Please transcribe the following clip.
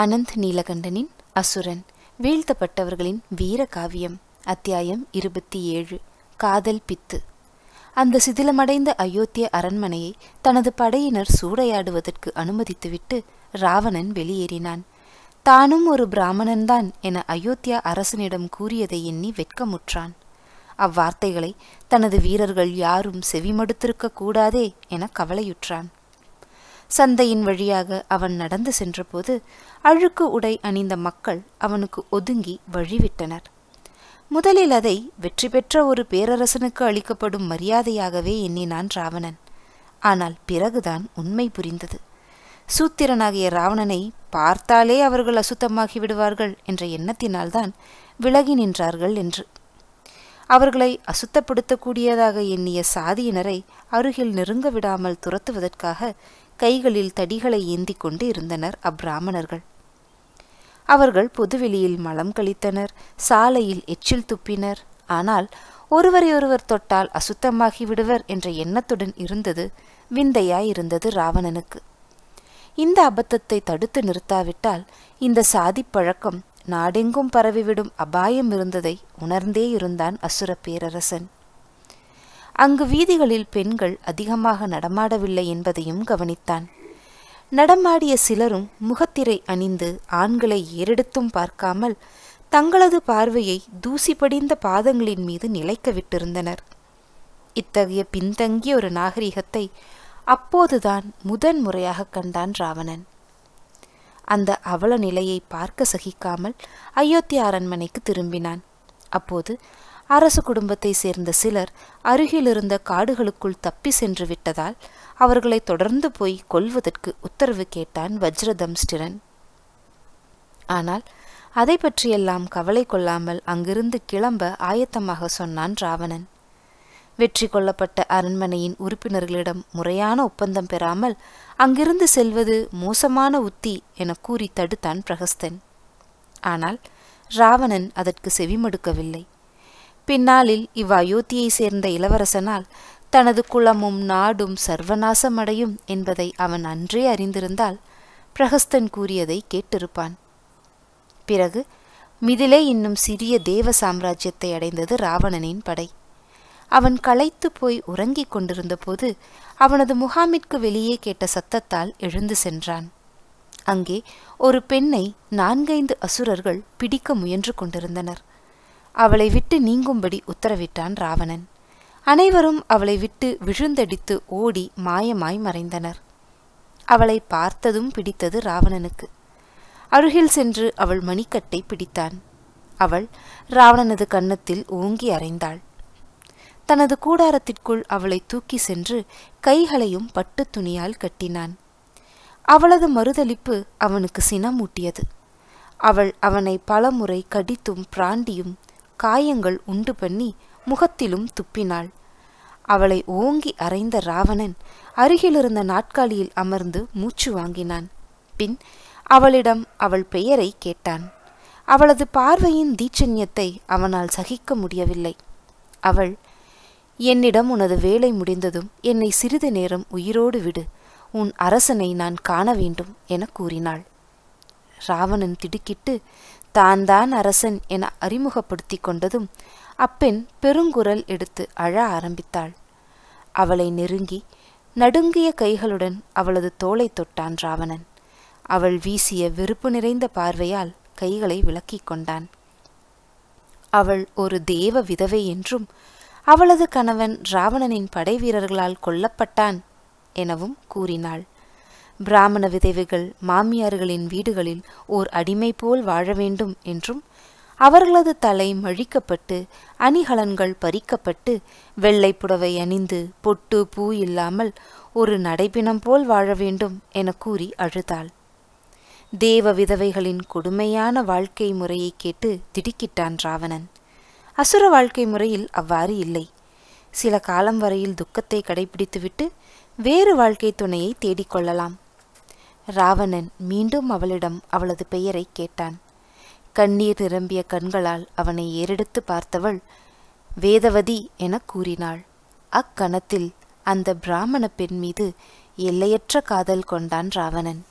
ஆனந்த் நீலகண்டனின் அசுரன் வீழ்த்தப்பட்டவர்களின் வீர காவியம் அத்தியாயம் இருபத்தி ஏழு காதல் பித்து அந்த சிதிலமடைந்த அயோத்திய அரண்மனையை தனது படையினர் சூறையாடுவதற்கு அனுமதித்துவிட்டு ராவணன் வெளியேறினான் தானும் ஒரு பிராமணன்தான் என அயோத்தியா அரசனிடம் கூறியதை எண்ணி வெட்கமுற்றான் அவ்வார்த்தைகளை தனது வீரர்கள் யாரும் செவிமடுத்திருக்க கூடாதே என கவலையுற்றான் சந்தையின் வழியாக அவன் நடந்து சென்றபோது அழுக்கு உடை அணிந்த மக்கள் அவனுக்கு ஒதுங்கி வழிவிட்டனர் முதலில் அதை வெற்றி பெற்ற ஒரு பேரரசனுக்கு அளிக்கப்படும் மரியாதையாகவே எண்ணினான் ராவணன் ஆனால் பிறகுதான் உண்மை புரிந்தது சூத்திரனாகிய ராவணனை பார்த்தாலே அவர்கள் அசுத்தமாகி விடுவார்கள் என்ற எண்ணத்தினால்தான் விலகி நின்றார்கள் என்று அவர்களை அசுத்தப்படுத்தக்கூடியதாக எண்ணிய சாதியினரை அருகில் நெருங்க விடாமல் துரத்துவதற்காக கைகளில் தடிகளை ஏந்தி கொண்டு இருந்தனர் அப்பிராமணர்கள் அவர்கள் பொதுவெளியில் மலம் கழித்தனர் சாலையில் எச்சில் துப்பினர் ஆனால் ஒருவரையொருவர் தொட்டால் அசுத்தமாகி விடுவர் என்ற எண்ணத்துடன் இருந்தது விந்தையாயிருந்தது ராவணனுக்கு இந்த அபத்தத்தை தடுத்து நிறுத்தாவிட்டால் இந்த சாதி பழக்கம் நாடெங்கும் பரவிவிடும் அபாயம் இருந்ததை உணர்ந்தே இருந்தான் அசுர பேரரசன் அங்கு வீதிகளில் பெண்கள் அதிகமாக நடமாடவில்லை என்பதையும் கவனித்தான் நடமாடிய சிலரும் முகத்திரை அணிந்து ஆண்களை ஏறெடுத்தும் பார்க்காமல் தங்களது பார்வையை தூசி படிந்த பாதங்களின் மீது நிலைக்க விட்டிருந்தனர் இத்தகைய பின்தங்கிய ஒரு நாகரிகத்தை அப்போதுதான் முதன் கண்டான் ராவணன் அந்த அவல நிலையை பார்க்க சகிக்காமல் அயோத்தி அரண்மனைக்கு திரும்பினான் அப்போது அரசு குடும்பத்தை சேர்ந்த சிலர் அருகிலிருந்த காடுகளுக்குள் தப்பி சென்று விட்டதால் அவர்களை தொடர்ந்து போய் கொல்வதற்கு உத்தரவு கேட்டான் வஜ்ரதம்ஸ்டிரன் ஆனால் அதை பற்றியெல்லாம் கவலை கொள்ளாமல் அங்கிருந்து கிளம்ப ஆயத்தமாக சொன்னான் ராவணன் வெற்றி கொள்ளப்பட்ட அரண்மனையின் உறுப்பினர்களிடம் முறையான ஒப்பந்தம் பெறாமல் அங்கிருந்து செல்வது மோசமான உத்தி என கூறி தடுத்தான் பிரகஸ்தன் ஆனால் ராவணன் அதற்கு செவிமடுக்கவில்லை பின்னாளில் இவ் அயோத்தியை சேர்ந்த இளவரசனால் தனது குளமும் நாடும் சர்வநாசமடையும் என்பதை அவன் அன்றே அறிந்திருந்தால் பிரகஸ்தன் கூறியதை கேட்டிருப்பான் பிறகு மிதிலே இன்னும் சிறிய தேவ சாம்ராஜ்யத்தை அடைந்தது ராவணனின் படை அவன் களைத்து போய் உறங்கிக் கொண்டிருந்தபோது அவனது முகாமிற்கு வெளியே கேட்ட சத்தத்தால் எழுந்து சென்றான் அங்கே ஒரு பெண்ணை நான்கைந்து அசுரர்கள் பிடிக்க முயன்று கொண்டிருந்தனர் அவளை விட்டு நீங்கும்படி உத்தரவிட்டான் ராவணன் அனைவரும் அவளை விட்டு விழுந்தடித்து ஓடி மாயமாய் மறைந்தனர் அவளை பார்த்ததும் பிடித்தது ராவணனுக்கு அருகில் சென்று அவள் மணிக்கட்டை பிடித்தான் அவள் ராவணனது கன்னத்தில் ஓங்கி அறைந்தாள் தனது கூடாரத்திற்குள் அவளை தூக்கி சென்று கைகளையும் பட்டு துணியால் கட்டினான் அவளது மறுதளிப்பு அவனுக்கு சினமூட்டியது அவள் அவனை பலமுறை கடித்தும் பிராண்டியும் காயங்கள் உண்டு பண்ணி முகத்திலும் துப்பினாள் அவளை ஓங்கி அறைந்த ராவணன் அருகிலிருந்த நாட்காலியில் அமர்ந்து மூச்சு வாங்கினான் பின் அவளிடம் அவள் பெயரை கேட்டான் அவளது பார்வையின் தீச்சன்யத்தை அவனால் சகிக்க முடியவில்லை அவள் என்னிடம் உனது வேலை முடிந்ததும் என்னை சிறிது நேரம் உயிரோடு விடு உன் அரசனை நான் காண வேண்டும் என கூறினாள் ராவணன் திடுக்கிட்டு தான் தான் அரசன் என அறிமுகப்படுத்தி கொண்டதும் அப்பெண் பெருங்குரல் எடுத்து அழ ஆரம்பித்தாள் அவளை நெருங்கி நடுங்கிய கைகளுடன் அவளது தோளை தொட்டான் ராவணன் அவள் வீசிய வெறுப்பு நிறைந்த பார்வையால் கைகளை விலக்கிக் கொண்டான் அவள் ஒரு தேவ விதவை என்றும் அவளது கணவன் ராவணனின் படை வீரர்களால் கொல்லப்பட்டான் எனவும் கூறினாள் பிராமண விதவைகள் மாமியார்களின் வீடுகளில் ஓர் அடிமை போல் வாழ வேண்டும் என்றும் அவர்களது தலை மழிக்கப்பட்டு அணிகலன்கள் பறிக்கப்பட்டு வெள்ளை புடவை அணிந்து பொட்டு பூ இல்லாமல் ஒரு நடைபினம் போல் வாழ வேண்டும் என கூறி அழுதாள் தேவ விதவைகளின் கொடுமையான வாழ்க்கை முறையை கேட்டு திடுக்கிட்டான் ராவணன் அசுர வாழ்க்கை முறையில் அவ்வாறு இல்லை சில காலம் வரையில் துக்கத்தை கடைபிடித்துவிட்டு வேறு வாழ்க்கை துணையை தேடிக்கொள்ளலாம் ராவணன் மீண்டும் அவளிடம் அவளது பெயரை கேட்டான் கண்ணீர் நிரம்பிய கண்களால் அவனை ஏறெடுத்து பார்த்தவள் வேதவதி என கூறினாள் அக்கணத்தில் அந்த பிராமண பெண் மீது எல்லையற்ற காதல் கொண்டான் ராவணன்